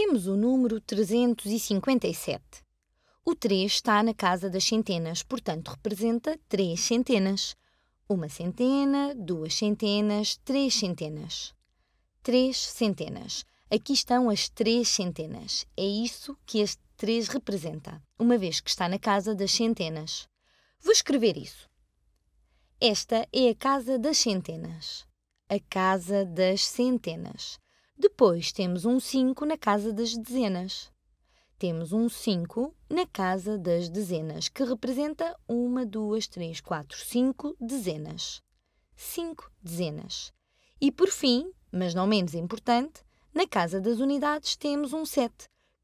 Temos o número 357. O 3 está na casa das centenas, portanto representa três centenas. Uma centena, duas centenas, três centenas. Três centenas. Aqui estão as três centenas. É isso que este 3 representa, uma vez que está na casa das centenas. Vou escrever isso. Esta é a casa das centenas. A casa das centenas. Depois temos um 5 na casa das dezenas. Temos um 5 na casa das dezenas, que representa 1, 2, 3, 4, 5 dezenas. 5 dezenas. E por fim, mas não menos importante, na casa das unidades temos um 7,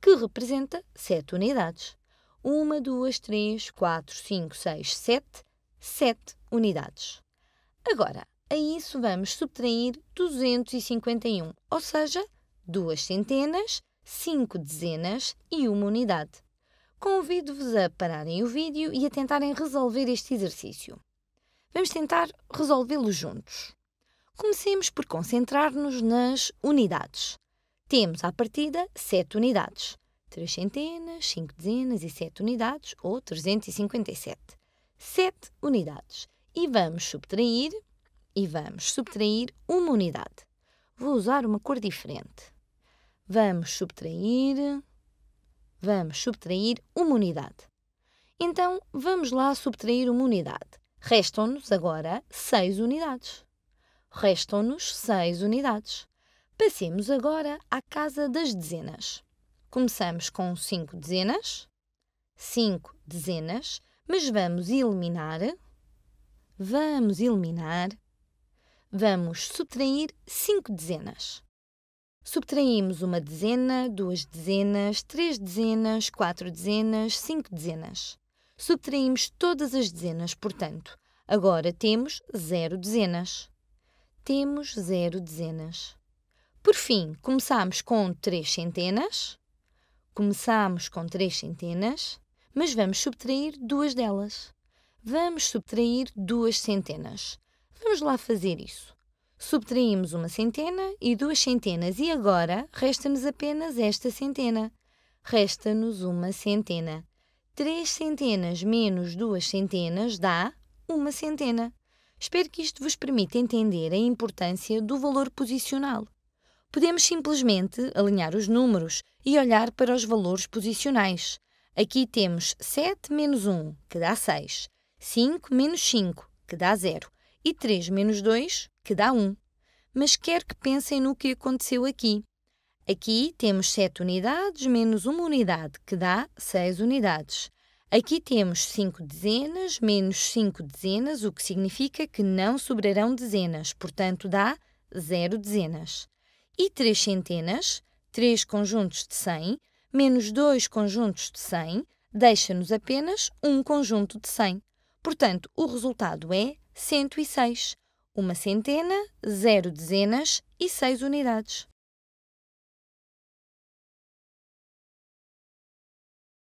que representa 7 unidades. 1, 2, 3, 4, 5, 6, 7, 7 unidades. Agora, a isso vamos subtrair 251, ou seja, duas centenas, cinco dezenas e uma unidade. Convido-vos a pararem o vídeo e a tentarem resolver este exercício. Vamos tentar resolvê-lo juntos. Comecemos por concentrar-nos nas unidades. Temos à partida 7 unidades. 3 centenas, 5 dezenas e 7 unidades, ou 357. 7 unidades. E vamos subtrair e vamos subtrair uma unidade. Vou usar uma cor diferente. Vamos subtrair. Vamos subtrair uma unidade. Então, vamos lá subtrair uma unidade. Restam-nos agora 6 unidades. Restam-nos 6 unidades. Passemos agora à casa das dezenas. Começamos com 5 dezenas, 5 dezenas, mas vamos eliminar, vamos eliminar vamos subtrair 5 dezenas. Subtraímos uma dezena, duas dezenas, três dezenas, quatro dezenas, cinco dezenas. Subtraímos todas as dezenas, portanto, agora temos zero dezenas. Temos zero dezenas. Por fim, começamos com três centenas. Começamos com três centenas, mas vamos subtrair duas delas. Vamos subtrair duas centenas. Vamos lá fazer isso. Subtraímos uma centena e duas centenas e agora resta-nos apenas esta centena. Resta-nos uma centena. Três centenas menos duas centenas dá uma centena. Espero que isto vos permita entender a importância do valor posicional. Podemos simplesmente alinhar os números e olhar para os valores posicionais. Aqui temos 7 menos 1, que dá 6, 5 menos 5, que dá 0, e 3 menos 2, que dá 1. Mas quero que pensem no que aconteceu aqui. Aqui temos 7 unidades menos 1 unidade, que dá 6 unidades. Aqui temos 5 dezenas menos 5 dezenas, o que significa que não sobrarão dezenas, portanto dá 0 dezenas. E 3 centenas, 3 conjuntos de 100, menos 2 conjuntos de 100, deixa-nos apenas 1 conjunto de 100. Portanto, o resultado é 106. Uma centena, zero dezenas e seis unidades.